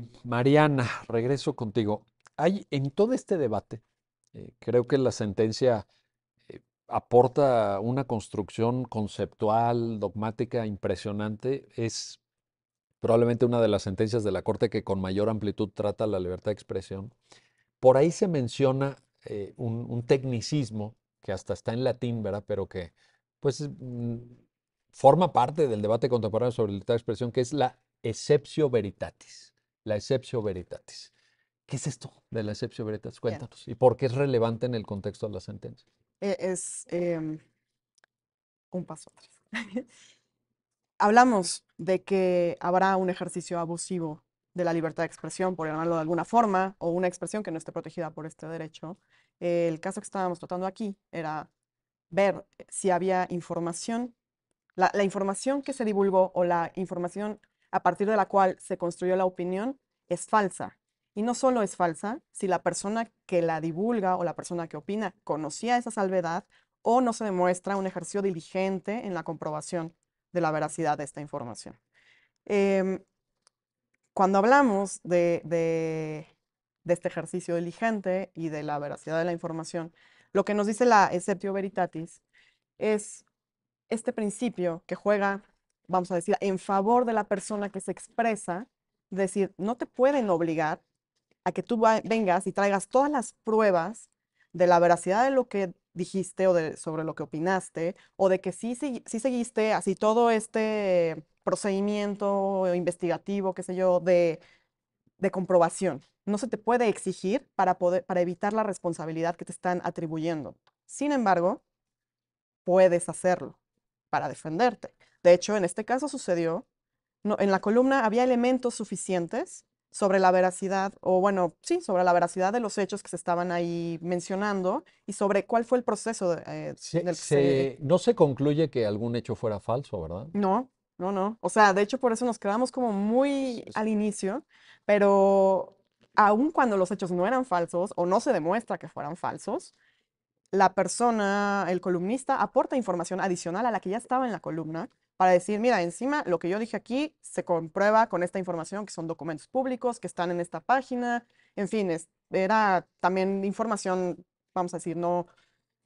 Eh, Mariana, regreso contigo. Hay en todo este debate, eh, creo que la sentencia eh, aporta una construcción conceptual, dogmática impresionante. Es probablemente una de las sentencias de la Corte que con mayor amplitud trata la libertad de expresión. Por ahí se menciona un, tecnicismo que hasta está en latín, ¿verdad? Pero que, pues, mm, forma parte del debate contemporáneo sobre libertad de expresión, que es la exceptio veritatis la excepción veritatis. ¿Qué es esto de la excepción veritatis? Cuéntanos. ¿Y por qué es relevante en el contexto de la sentencia? E, es em, un paso atrás. Hablamos de que habrá un ejercicio abusivo de la libertad de expresión, por llamarlo de alguna forma, o una expresión que no esté protegida por este derecho. El caso que estábamos tratando aquí era ver eh, si había información, la, la información que se divulgó o la información a partir de la cual se construyó la opinión es falsa. Y no solo es falsa, si la persona que la divulga o la persona que opina conocía esa salvedad o no se demuestra un ejercicio diligente en la comprobación de la veracidad de esta información. Em, cuando hablamos de, de, este ejercicio diligente y de la veracidad de la información, lo que nos dice la Exceptio Veritatis es este principio que juega vamos a decir, en favor de la persona que se expresa, decir, no te pueden obligar a que tú vengas y traigas todas las pruebas de la veracidad de lo que dijiste o de, sobre lo que opinaste, o de que sí, sí, seguiste así todo este procedimiento investigativo, qué sé yo, de, de comprobación. No se te puede exigir para, poder, para evitar la responsabilidad que te están atribuyendo. Sin embargo, puedes hacerlo para defenderte. De hecho, en este caso sucedió, no, en la columna había elementos suficientes sobre la veracidad, o bueno, sí, sobre la veracidad de los hechos que se estaban ahí mencionando y sobre cuál fue el proceso de, eh, que No se concluye que algún hecho fuera falso, ¿verdad? No, no, no. O sea, de hecho por eso nos quedamos como muy al inicio, pero aun cuando los hechos no eran falsos o no se demuestra que fueran falsos, la persona, el columnista, aporta información adicional a la que ya estaba en la columna para decir, mira, encima lo que yo dije aquí se comprueba con esta información, que son documentos públicos, que están en esta página, en fin, era también información, vamos a decir, no,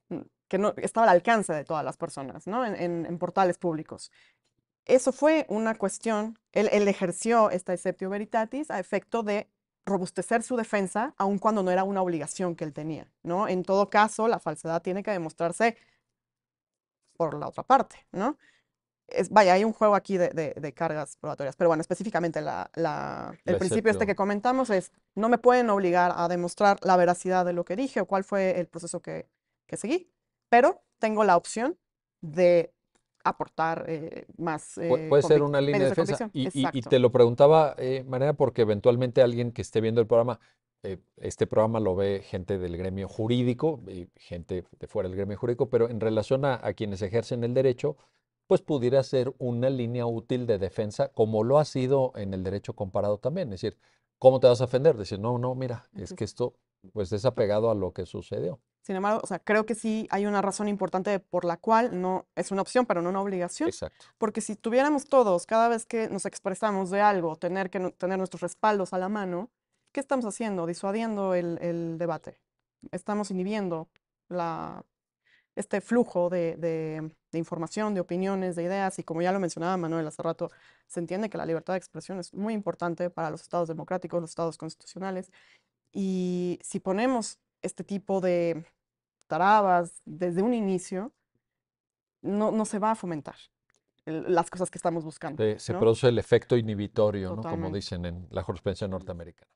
mm, que no estaba al alcance de todas las personas, ¿no? En, portales públicos. Eso fue una cuestión, él ejerció esta exceptio veritatis a efecto de robustecer su defensa, aun cuando no era una obligación que él tenía, ¿no? En todo caso, la falsedad tiene que demostrarse por la otra parte, ¿no? Es, vaya, hay un juego aquí de, cargas probatorias, pero bueno, específicamente el principio este que comentamos es, no me pueden obligar a demostrar la veracidad de lo que dije o cuál fue el proceso que seguí, pero tengo la opción de aportar eh, más. Eh, puede ser una línea de defensa. Y, te lo preguntaba, eh, porque eventualmente alguien que esté viendo el programa, eh, este programa lo ve gente del gremio jurídico, y gente de fuera del gremio jurídico, pero en relación a, quienes ejercen el derecho, pues pudiera ser una línea útil de defensa, como lo ha sido en el derecho comparado también. Es decir, ¿cómo te vas a ofender? Decir, no, no, mira, es que esto pues es apegado a lo que sucedió. Sin embargo, o sea, creo que sí hay una razón importante por la cual no es una opción, pero no una obligación. Exacto. Porque si tuviéramos todos, cada vez que nos expresamos de algo, tener, que, tener nuestros respaldos a la mano, ¿qué estamos haciendo? Disuadiendo el, el debate. Estamos inhibiendo la, este flujo de, de, información, de opiniones, de ideas. Y como ya lo mencionaba Manuel hace rato, se entiende que la libertad de expresión es muy importante para los estados democráticos, los estados constitucionales. Y si ponemos este tipo de tarabas desde un inicio, no, no se va a fomentar las cosas que estamos buscando. Se, produce el efecto inhibitorio, ¿no? como dicen en la jurisprudencia norteamericana.